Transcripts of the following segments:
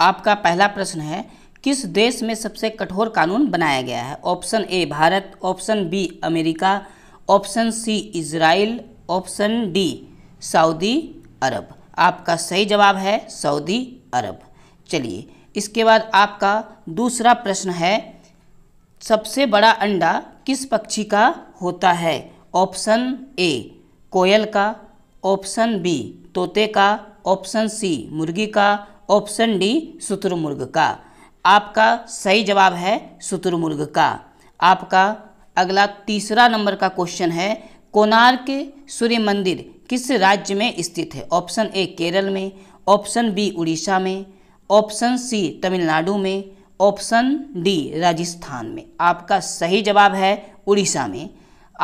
आपका पहला प्रश्न है किस देश में सबसे कठोर कानून बनाया गया है option A Bharat option B America option C Israel option D Saudi Arab आपका सही जवाब है सऊदी अरब चलिए इसके बाद आपका दूसरा प्रश्न है सबसे बड़ा अंडा किस पक्षी का होता है ऑप्शन ए कोयल का ऑप्शन बी तोते का ऑप्शन सी मुर्गी का ऑप्शन डी शुतुरमुर्ग का आपका सही जवाब है शुतुरमुर्ग का आपका अगला तीसरा नंबर का क्वेश्चन है कोणार्क सूर्य मंदिर किस राज्य में स्थित है ऑप्शन ए केरल में ऑप्शन बी उड़ीसा में ऑप्शन सी तमिलनाडु में ऑप्शन डी राजस्थान में आपका सही जवाब है उड़ीसा में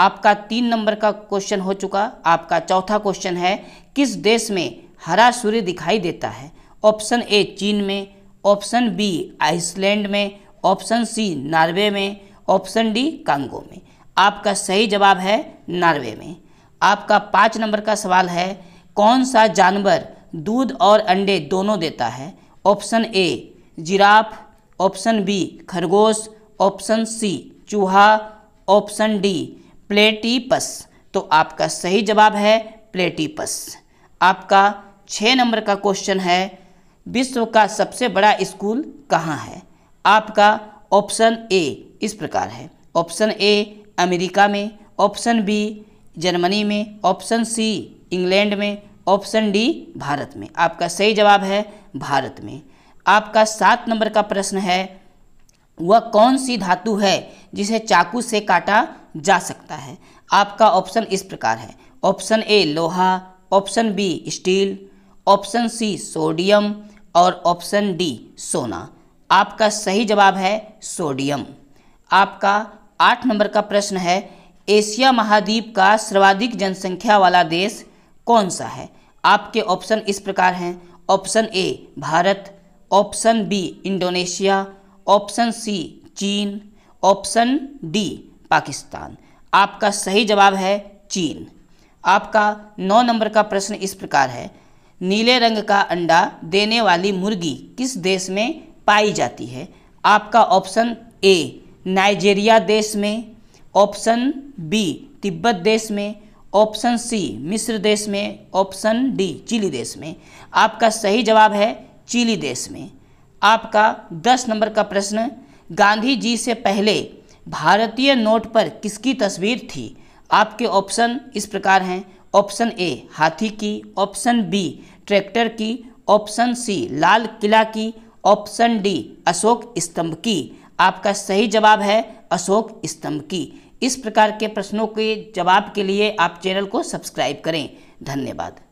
आपका तीन नंबर का क्वेश्चन हो चुका आपका चौथा क्वेश्चन है किस देश में हरा सूर्य दिखाई देता है ऑप्शन ए चीन में ऑप्शन बी आइसलैंड में ऑप्शन सी नॉर्वे में ऑप्शन डी कांगो में आपका सही जवाब है नॉर्वे में आपका पाँच नंबर का सवाल है कौन सा जानवर दूध और अंडे दोनों देता है option A giraffe option B खरगोश ऑप्शन सी चूहा ऑप्शन डी प्लेटीपस तो आपका सही जवाब है प्लेटीपस आपका छः नंबर का क्वेश्चन है विश्व का सबसे बड़ा स्कूल कहाँ है आपका ऑप्शन ए इस प्रकार है ऑप्शन ए अमेरिका में ऑप्शन बी जर्मनी में ऑप्शन सी इंग्लैंड में ऑप्शन डी भारत में आपका सही जवाब है भारत में आपका सात नंबर का प्रश्न है वह कौन सी धातु है जिसे चाकू से काटा जा सकता है आपका ऑप्शन इस प्रकार है ऑप्शन ए लोहा option B steel option C sodium और ऑप्शन डी सोना आपका सही जवाब है सोडियम आपका आठ नंबर का प्रश्न है एशिया महाद्वीप का सर्वाधिक जनसंख्या वाला देश कौन सा है आपके ऑप्शन इस प्रकार हैं option A Bharat option B Indonesia option C चीन ऑप्शन डी पाकिस्तान आपका सही जवाब है चीन आपका नौ नंबर का प्रश्न इस प्रकार है नीले रंग का अंडा देने वाली मुर्गी किस देश में पाई जाती है आपका ऑप्शन ए नाइजेरिया देश में ऑप्शन बी तिब्बत देश में ऑप्शन सी मिस्र देश में ऑप्शन डी चिली देश में आपका सही जवाब है चिली देश में आपका दस नंबर का प्रश्न गांधी जी से पहले भारतीय नोट पर किसकी तस्वीर थी आपके ऑप्शन इस प्रकार हैं ऑप्शन ए हाथी की ऑप्शन बी ट्रैक्टर की ऑप्शन सी लाल किला की ऑप्शन डी अशोक स्तंभ की आपका सही जवाब है अशोक स्तंभ की इस प्रकार के प्रश्नों के जवाब के लिए आप चैनल को सब्सक्राइब करें धन्यवाद